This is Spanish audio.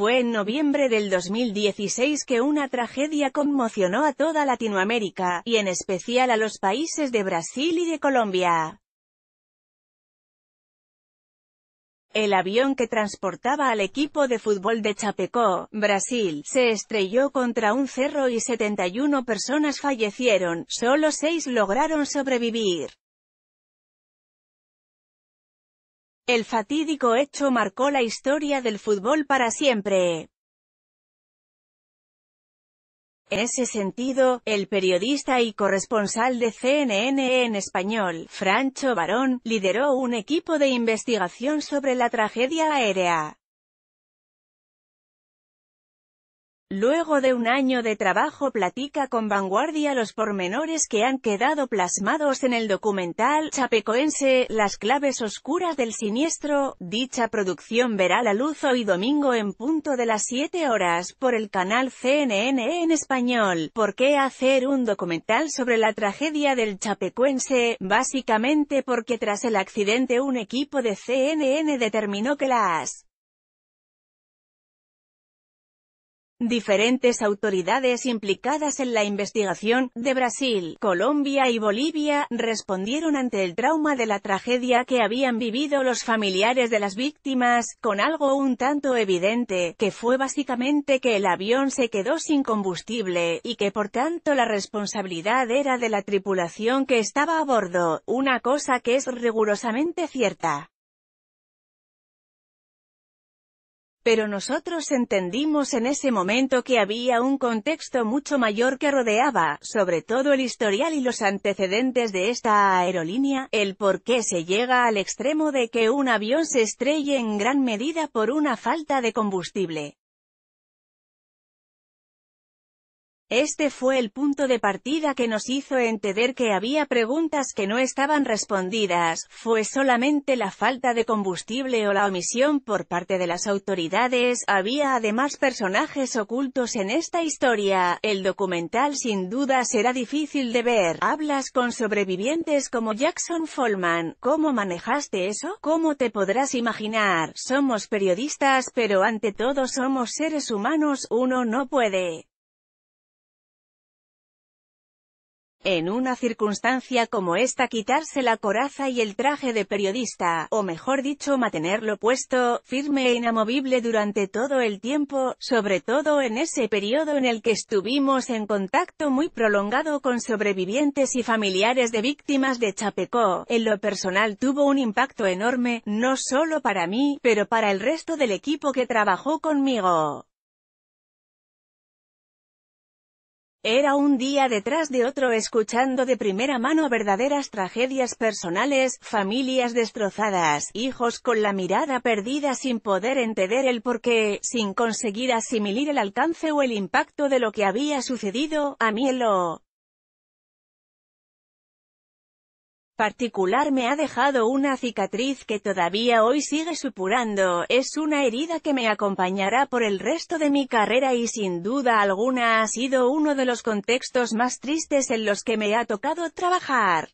Fue en noviembre del 2016 que una tragedia conmocionó a toda Latinoamérica, y en especial a los países de Brasil y de Colombia. El avión que transportaba al equipo de fútbol de Chapecó, Brasil, se estrelló contra un cerro y 71 personas fallecieron, solo 6 lograron sobrevivir. El fatídico hecho marcó la historia del fútbol para siempre. En ese sentido, el periodista y corresponsal de CNN en español, Francho Barón, lideró un equipo de investigación sobre la tragedia aérea. Luego de un año de trabajo platica con Vanguardia los pormenores que han quedado plasmados en el documental chapecoense Las claves oscuras del siniestro. Dicha producción verá la luz hoy domingo en punto de las 7 horas por el canal CNN en español. ¿Por qué hacer un documental sobre la tragedia del chapecoense? Básicamente porque tras el accidente un equipo de CNN determinó que las Diferentes autoridades implicadas en la investigación, de Brasil, Colombia y Bolivia, respondieron ante el trauma de la tragedia que habían vivido los familiares de las víctimas, con algo un tanto evidente, que fue básicamente que el avión se quedó sin combustible, y que por tanto la responsabilidad era de la tripulación que estaba a bordo, una cosa que es rigurosamente cierta. Pero nosotros entendimos en ese momento que había un contexto mucho mayor que rodeaba, sobre todo el historial y los antecedentes de esta aerolínea, el por qué se llega al extremo de que un avión se estrelle en gran medida por una falta de combustible. Este fue el punto de partida que nos hizo entender que había preguntas que no estaban respondidas, fue solamente la falta de combustible o la omisión por parte de las autoridades, había además personajes ocultos en esta historia, el documental sin duda será difícil de ver, hablas con sobrevivientes como Jackson Folman, ¿cómo manejaste eso? ¿Cómo te podrás imaginar? Somos periodistas pero ante todo somos seres humanos, uno no puede En una circunstancia como esta quitarse la coraza y el traje de periodista, o mejor dicho mantenerlo puesto, firme e inamovible durante todo el tiempo, sobre todo en ese periodo en el que estuvimos en contacto muy prolongado con sobrevivientes y familiares de víctimas de Chapecó, en lo personal tuvo un impacto enorme, no solo para mí, pero para el resto del equipo que trabajó conmigo. Era un día detrás de otro escuchando de primera mano verdaderas tragedias personales, familias destrozadas, hijos con la mirada perdida sin poder entender el porqué, sin conseguir asimilar el alcance o el impacto de lo que había sucedido, a mí particular me ha dejado una cicatriz que todavía hoy sigue supurando, es una herida que me acompañará por el resto de mi carrera y sin duda alguna ha sido uno de los contextos más tristes en los que me ha tocado trabajar.